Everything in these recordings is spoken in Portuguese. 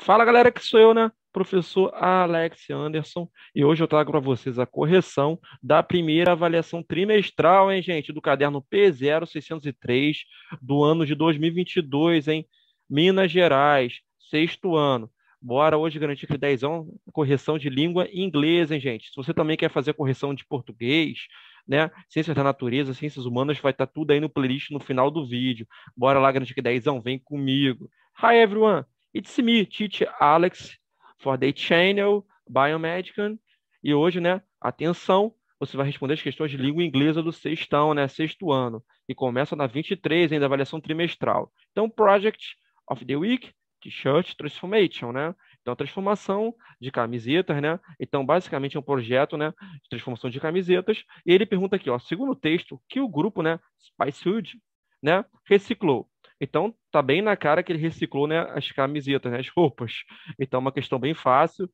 Fala galera, que sou eu, né? Professor Alex Anderson, e hoje eu trago para vocês a correção da primeira avaliação trimestral, hein, gente, do caderno P0603 do ano de 2022, hein? Minas Gerais, sexto ano. Bora hoje garantir que 10 é anos, correção de língua inglesa, hein, gente? Se você também quer fazer correção de português, né? Ciências da natureza, ciências humanas, vai estar tá tudo aí no playlist no final do vídeo. Bora lá, garantir que 10 é vem comigo. Hi everyone! It's me, teacher Alex, for the channel Biomedican. E hoje, né, atenção, você vai responder as questões de língua inglesa do sextão, né, sexto ano, e começa na 23, ainda avaliação trimestral. Então, Project of the Week, T-shirt Transformation, né? Então, transformação de camisetas, né? Então, basicamente é um projeto, né, de transformação de camisetas. E ele pergunta aqui, ó, segundo o texto, que o grupo, né, Spicewood, né, reciclou então, tá bem na cara que ele reciclou né, as camisetas, né, as roupas. Então, é uma questão bem fácil.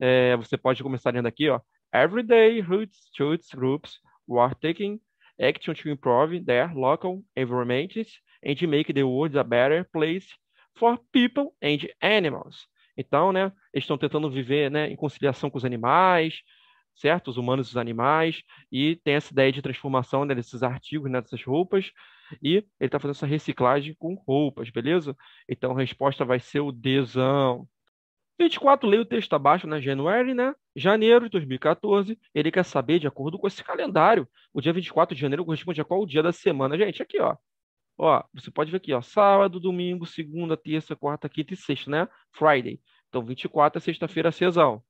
É, você pode começar lendo aqui, ó. Everyday roots, shoots, groups were taking action to improve their local environments and make the world a better place for people and animals. Então, né, eles estão tentando viver né, em conciliação com os animais, certo? Os humanos e os animais, e tem essa ideia de transformação né, desses artigos, né, dessas roupas, e ele está fazendo essa reciclagem com roupas, beleza? Então a resposta vai ser o Dzão. 24, leio o texto abaixo, né? January, né? Janeiro de 2014. Ele quer saber, de acordo com esse calendário, o dia 24 de janeiro corresponde a qual dia da semana? Gente, aqui, ó. Ó, você pode ver aqui, ó. Sábado, domingo, segunda, terça, quarta, quinta e sexta, né? Friday. Então, 24 é sexta-feira, cesão.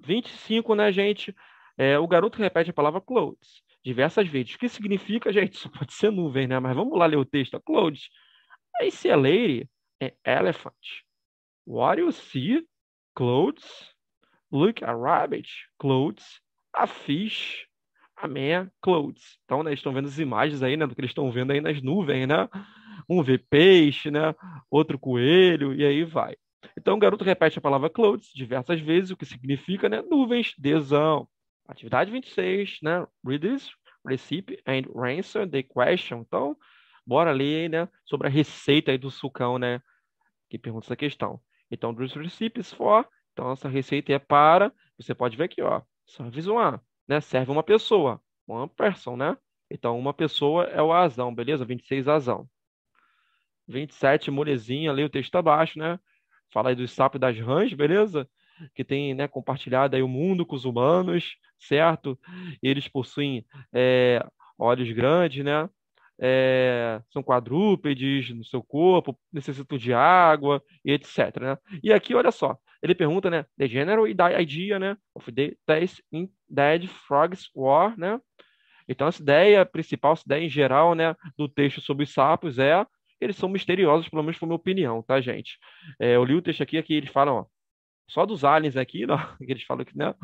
25, né, gente? É, o garoto repete a palavra clothes diversas vezes. O que significa, gente? Isso pode ser nuvem, né? Mas vamos lá ler o texto. clothes Aí se é lady, é elephant. What you see, clouds. Look a rabbit, clouds. A fish, a man, clouds. Então, né, estão vendo as imagens aí, né? Do que eles estão vendo aí nas nuvens, né? Um vê peixe, né? Outro coelho, e aí vai. Então, o garoto repete a palavra clouds diversas vezes, o que significa né, nuvens, desão. Atividade 26, né? Read this, recipe and answer the question. Então, bora ali, né, sobre a receita aí do sucão, né, que pergunta essa questão. Então, recipe recipes for, então essa receita é para, você pode ver aqui, ó, serve one, né, serve uma pessoa, one person, né? Então, uma pessoa é o azão, beleza? 26 azão. 27, molezinha, lê o texto abaixo, né? Fala aí dos sapos das rãs, beleza? Que tem, né, compartilhado aí o mundo com os humanos, certo? Eles possuem é, olhos grandes, né? É, são quadrúpedes no seu corpo, necessitam de água, etc. Né? E aqui, olha só, ele pergunta, né? The general idea, né? Of the test in dead frogs war, né? Então, essa ideia principal, essa ideia em geral, né, do texto sobre os sapos é eles são misteriosos, pelo menos foi minha opinião, tá, gente? É, eu li o texto aqui, aqui eles falam, ó, só dos aliens aqui, não, eles falam que, né?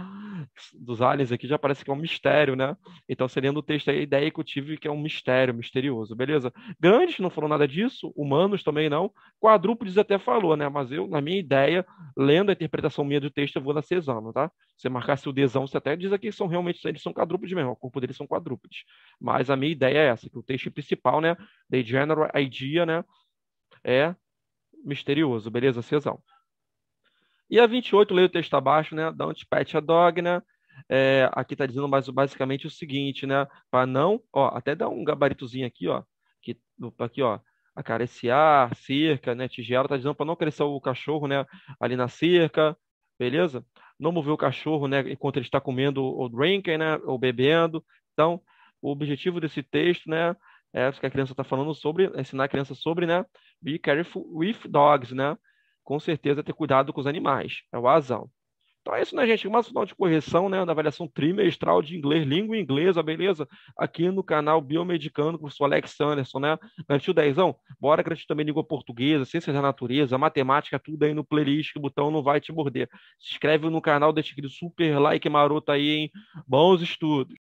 Dos aliens aqui já parece que é um mistério, né? Então, você lendo o texto aí, a ideia que eu tive é que é um mistério, misterioso, beleza? Grandes não falou nada disso, humanos também não, quadrúpedes até falou, né? Mas eu, na minha ideia, lendo a interpretação minha do texto, eu vou na cesano, tá? Se marcasse o desão, você até diz aqui que são realmente, eles são quadrúpedes mesmo, o corpo deles são quadrúpedes. Mas a minha ideia é essa, que o texto principal, né? The general idea, né? É misterioso, beleza? Cesão. E a 28, leio o texto abaixo, né? Don't pet a dog, né? É, aqui está dizendo mais, basicamente o seguinte, né? Para não, ó, até dá um gabaritozinho aqui, ó. Que, aqui, ó. Acariciar, cerca, né? Tigela, está dizendo para não crescer o cachorro, né? Ali na cerca, beleza? Não mover o cachorro, né? Enquanto ele está comendo ou drinking, né? Ou bebendo. Então, o objetivo desse texto, né? É isso que a criança está falando sobre, é ensinar a criança sobre, né? Be careful with dogs, né? com certeza ter cuidado com os animais. É o azão. Então é isso, né, gente? Mais um final de correção, né? da avaliação trimestral de inglês, língua inglesa, beleza? Aqui no canal Biomedicano, com o professor Alex Anderson, né? Garantiu dezão? Bora garantir também língua portuguesa, ciências da natureza, matemática, tudo aí no playlist, que o botão não vai te morder. Se inscreve no canal, deixa aquele super like maroto aí, hein? Bons estudos!